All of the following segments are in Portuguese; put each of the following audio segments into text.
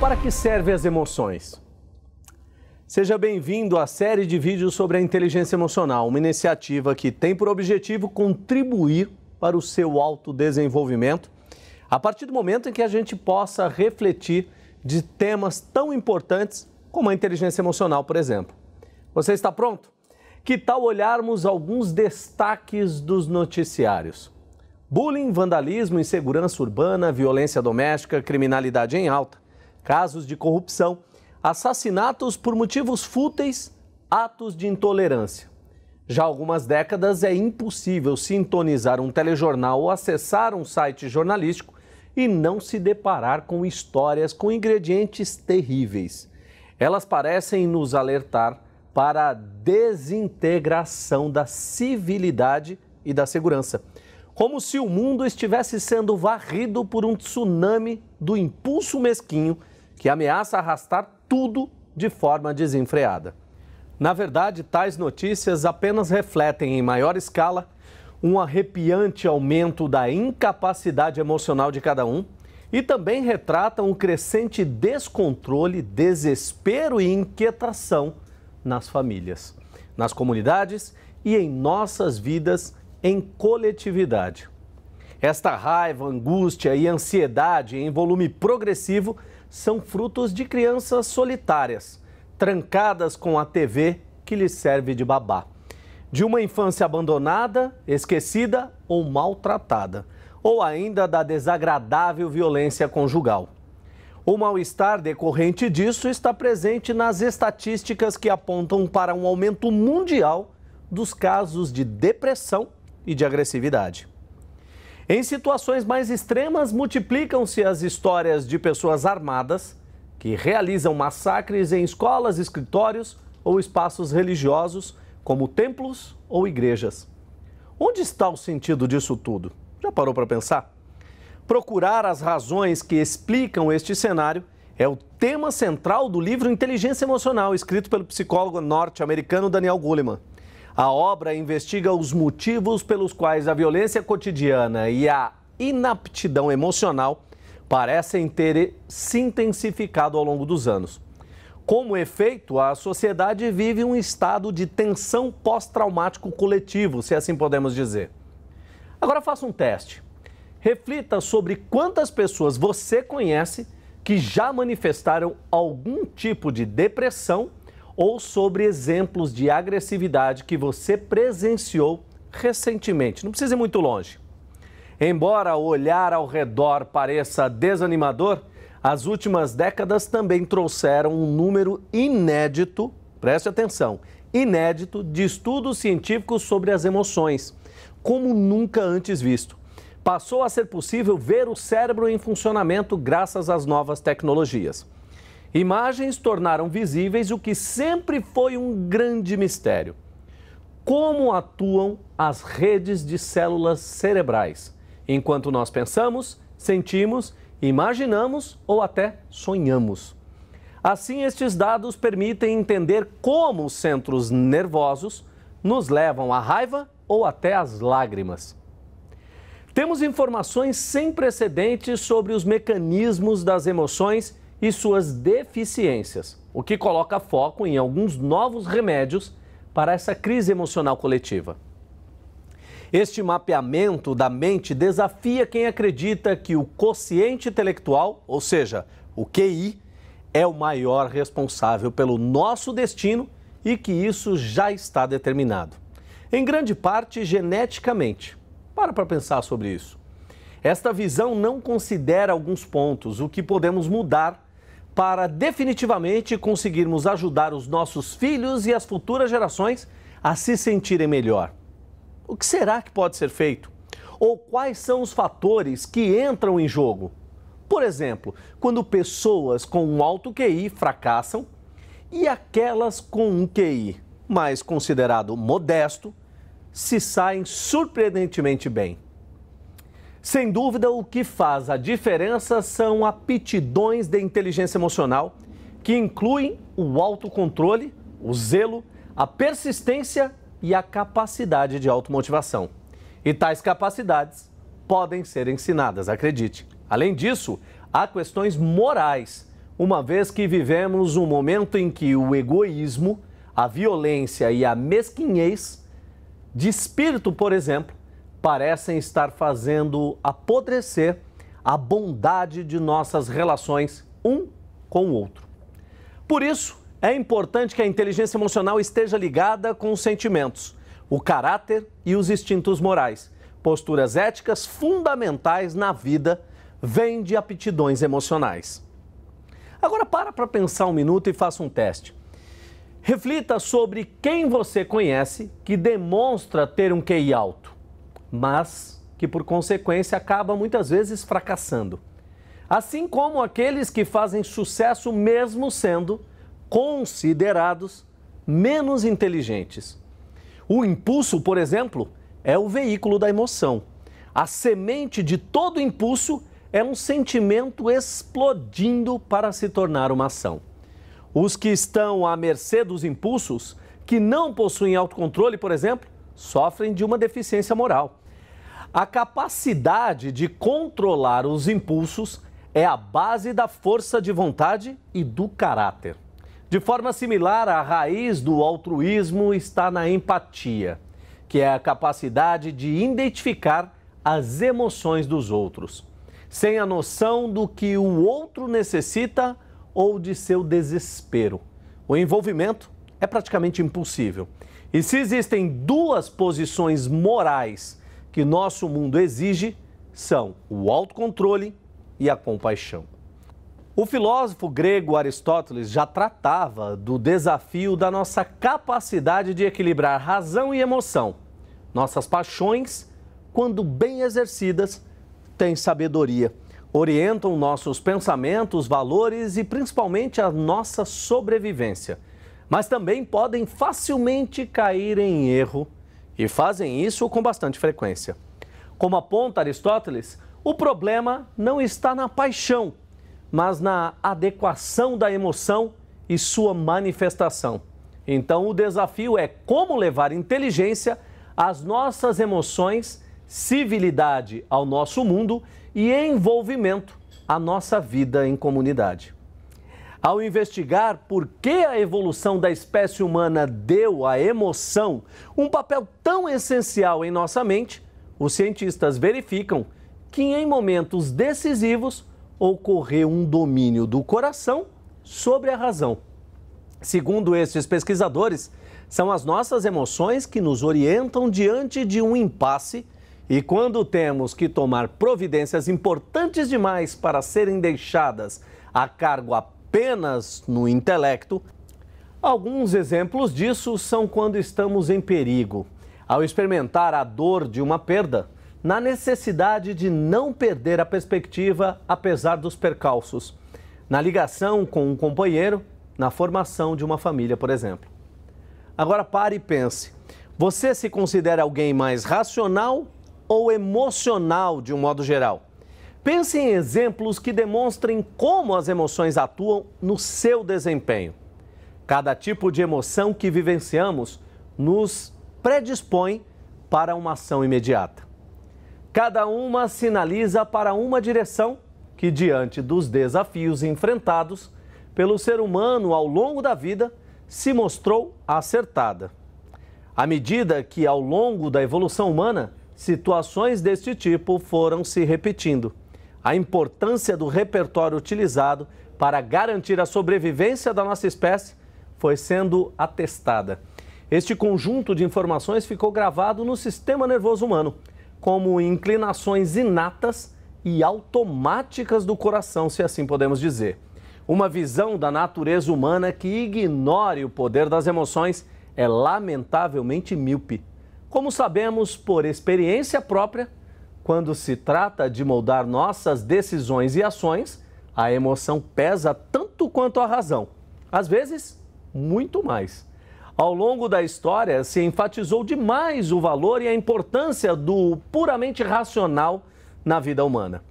Para que servem as emoções? Seja bem-vindo à série de vídeos sobre a inteligência emocional, uma iniciativa que tem por objetivo contribuir para o seu autodesenvolvimento, a partir do momento em que a gente possa refletir de temas tão importantes como a inteligência emocional, por exemplo. Você está pronto? Que tal olharmos alguns destaques dos noticiários? Bullying, vandalismo, insegurança urbana, violência doméstica, criminalidade em alta casos de corrupção, assassinatos por motivos fúteis, atos de intolerância. Já há algumas décadas é impossível sintonizar um telejornal ou acessar um site jornalístico e não se deparar com histórias com ingredientes terríveis. Elas parecem nos alertar para a desintegração da civilidade e da segurança. Como se o mundo estivesse sendo varrido por um tsunami do impulso mesquinho que ameaça arrastar tudo de forma desenfreada. Na verdade, tais notícias apenas refletem em maior escala um arrepiante aumento da incapacidade emocional de cada um e também retratam o crescente descontrole, desespero e inquietação nas famílias, nas comunidades e em nossas vidas em coletividade. Esta raiva, angústia e ansiedade em volume progressivo são frutos de crianças solitárias, trancadas com a TV que lhes serve de babá. De uma infância abandonada, esquecida ou maltratada, ou ainda da desagradável violência conjugal. O mal-estar decorrente disso está presente nas estatísticas que apontam para um aumento mundial dos casos de depressão e de agressividade. Em situações mais extremas, multiplicam-se as histórias de pessoas armadas que realizam massacres em escolas, escritórios ou espaços religiosos, como templos ou igrejas. Onde está o sentido disso tudo? Já parou para pensar? Procurar as razões que explicam este cenário é o tema central do livro Inteligência Emocional, escrito pelo psicólogo norte-americano Daniel Goleman. A obra investiga os motivos pelos quais a violência cotidiana e a inaptidão emocional parecem ter se intensificado ao longo dos anos. Como efeito, a sociedade vive um estado de tensão pós-traumático coletivo, se assim podemos dizer. Agora faça um teste. Reflita sobre quantas pessoas você conhece que já manifestaram algum tipo de depressão ou sobre exemplos de agressividade que você presenciou recentemente. Não precisa ir muito longe. Embora olhar ao redor pareça desanimador, as últimas décadas também trouxeram um número inédito, preste atenção, inédito de estudos científicos sobre as emoções, como nunca antes visto. Passou a ser possível ver o cérebro em funcionamento graças às novas tecnologias. Imagens tornaram visíveis o que sempre foi um grande mistério: como atuam as redes de células cerebrais enquanto nós pensamos, sentimos, imaginamos ou até sonhamos. Assim, estes dados permitem entender como os centros nervosos nos levam à raiva ou até às lágrimas. Temos informações sem precedentes sobre os mecanismos das emoções e suas deficiências, o que coloca foco em alguns novos remédios para essa crise emocional coletiva. Este mapeamento da mente desafia quem acredita que o quociente intelectual, ou seja, o QI, é o maior responsável pelo nosso destino e que isso já está determinado. Em grande parte geneticamente. Para para pensar sobre isso. Esta visão não considera alguns pontos, o que podemos mudar para definitivamente conseguirmos ajudar os nossos filhos e as futuras gerações a se sentirem melhor. O que será que pode ser feito? Ou quais são os fatores que entram em jogo? Por exemplo, quando pessoas com um alto QI fracassam e aquelas com um QI mais considerado modesto se saem surpreendentemente bem. Sem dúvida, o que faz a diferença são aptidões de inteligência emocional, que incluem o autocontrole, o zelo, a persistência e a capacidade de automotivação. E tais capacidades podem ser ensinadas, acredite. Além disso, há questões morais, uma vez que vivemos um momento em que o egoísmo, a violência e a mesquinhez de espírito, por exemplo, parecem estar fazendo apodrecer a bondade de nossas relações um com o outro. Por isso, é importante que a inteligência emocional esteja ligada com os sentimentos, o caráter e os instintos morais, posturas éticas fundamentais na vida vêm de aptidões emocionais. Agora para para pensar um minuto e faça um teste. Reflita sobre quem você conhece que demonstra ter um QI alto mas que por consequência acaba muitas vezes fracassando. Assim como aqueles que fazem sucesso mesmo sendo considerados menos inteligentes. O impulso, por exemplo, é o veículo da emoção. A semente de todo impulso é um sentimento explodindo para se tornar uma ação. Os que estão à mercê dos impulsos, que não possuem autocontrole, por exemplo, sofrem de uma deficiência moral. A capacidade de controlar os impulsos é a base da força de vontade e do caráter. De forma similar, a raiz do altruísmo está na empatia, que é a capacidade de identificar as emoções dos outros, sem a noção do que o outro necessita ou de seu desespero. O envolvimento é praticamente impossível. E se existem duas posições morais que nosso mundo exige são o autocontrole e a compaixão. O filósofo grego Aristóteles já tratava do desafio da nossa capacidade de equilibrar razão e emoção. Nossas paixões, quando bem exercidas, têm sabedoria, orientam nossos pensamentos, valores e principalmente a nossa sobrevivência. Mas também podem facilmente cair em erro e fazem isso com bastante frequência. Como aponta Aristóteles, o problema não está na paixão, mas na adequação da emoção e sua manifestação. Então, o desafio é como levar inteligência às nossas emoções, civilidade ao nosso mundo e envolvimento à nossa vida em comunidade. Ao investigar por que a evolução da espécie humana deu à emoção um papel tão essencial em nossa mente, os cientistas verificam que em momentos decisivos ocorreu um domínio do coração sobre a razão. Segundo estes pesquisadores, são as nossas emoções que nos orientam diante de um impasse e quando temos que tomar providências importantes demais para serem deixadas a cargo apenas apenas no intelecto. Alguns exemplos disso são quando estamos em perigo, ao experimentar a dor de uma perda, na necessidade de não perder a perspectiva apesar dos percalços, na ligação com um companheiro, na formação de uma família, por exemplo. Agora pare e pense. Você se considera alguém mais racional ou emocional de um modo geral? Pense em exemplos que demonstrem como as emoções atuam no seu desempenho. Cada tipo de emoção que vivenciamos nos predispõe para uma ação imediata. Cada uma sinaliza para uma direção que, diante dos desafios enfrentados pelo ser humano ao longo da vida, se mostrou acertada. À medida que, ao longo da evolução humana, situações deste tipo foram se repetindo a importância do repertório utilizado para garantir a sobrevivência da nossa espécie foi sendo atestada. Este conjunto de informações ficou gravado no sistema nervoso humano, como inclinações inatas e automáticas do coração, se assim podemos dizer. Uma visão da natureza humana que ignore o poder das emoções é lamentavelmente míope. Como sabemos por experiência própria, quando se trata de moldar nossas decisões e ações, a emoção pesa tanto quanto a razão. Às vezes, muito mais. Ao longo da história, se enfatizou demais o valor e a importância do puramente racional na vida humana.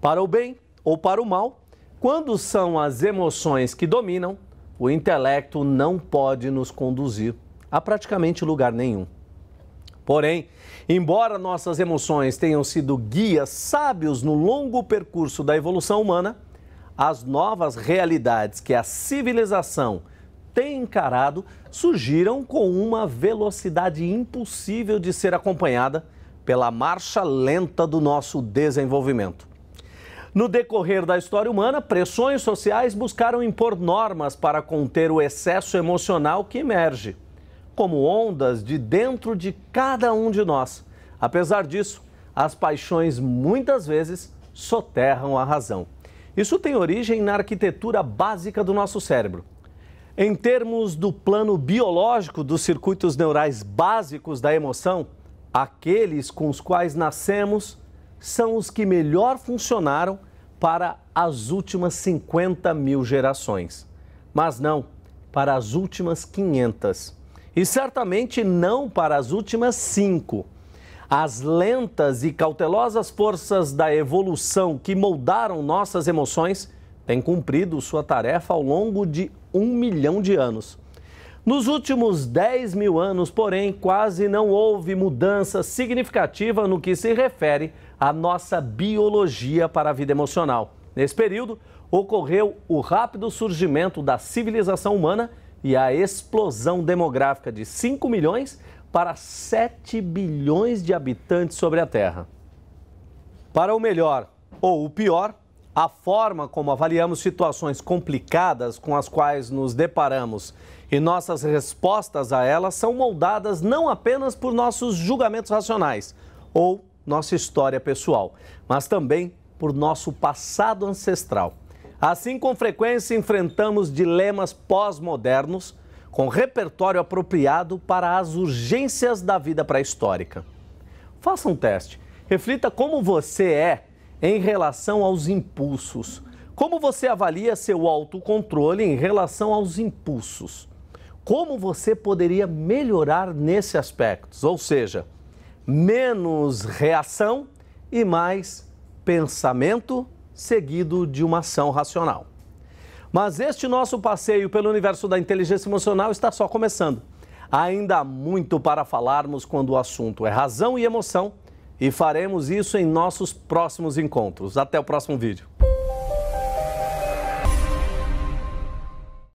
Para o bem ou para o mal, quando são as emoções que dominam, o intelecto não pode nos conduzir a praticamente lugar nenhum. Porém, embora nossas emoções tenham sido guias sábios no longo percurso da evolução humana, as novas realidades que a civilização tem encarado surgiram com uma velocidade impossível de ser acompanhada pela marcha lenta do nosso desenvolvimento. No decorrer da história humana, pressões sociais buscaram impor normas para conter o excesso emocional que emerge como ondas de dentro de cada um de nós. Apesar disso, as paixões muitas vezes soterram a razão. Isso tem origem na arquitetura básica do nosso cérebro. Em termos do plano biológico dos circuitos neurais básicos da emoção, aqueles com os quais nascemos são os que melhor funcionaram para as últimas 50 mil gerações. Mas não para as últimas 500 e certamente não para as últimas cinco. As lentas e cautelosas forças da evolução que moldaram nossas emoções têm cumprido sua tarefa ao longo de um milhão de anos. Nos últimos 10 mil anos, porém, quase não houve mudança significativa no que se refere à nossa biologia para a vida emocional. Nesse período, ocorreu o rápido surgimento da civilização humana e a explosão demográfica de 5 milhões para 7 bilhões de habitantes sobre a Terra. Para o melhor ou o pior, a forma como avaliamos situações complicadas com as quais nos deparamos e nossas respostas a elas são moldadas não apenas por nossos julgamentos racionais ou nossa história pessoal, mas também por nosso passado ancestral. Assim, com frequência, enfrentamos dilemas pós-modernos com repertório apropriado para as urgências da vida pré-histórica. Faça um teste. Reflita como você é em relação aos impulsos. Como você avalia seu autocontrole em relação aos impulsos? Como você poderia melhorar nesse aspecto? Ou seja, menos reação e mais pensamento seguido de uma ação racional. Mas este nosso passeio pelo universo da inteligência emocional está só começando. Ainda há muito para falarmos quando o assunto é razão e emoção, e faremos isso em nossos próximos encontros. Até o próximo vídeo.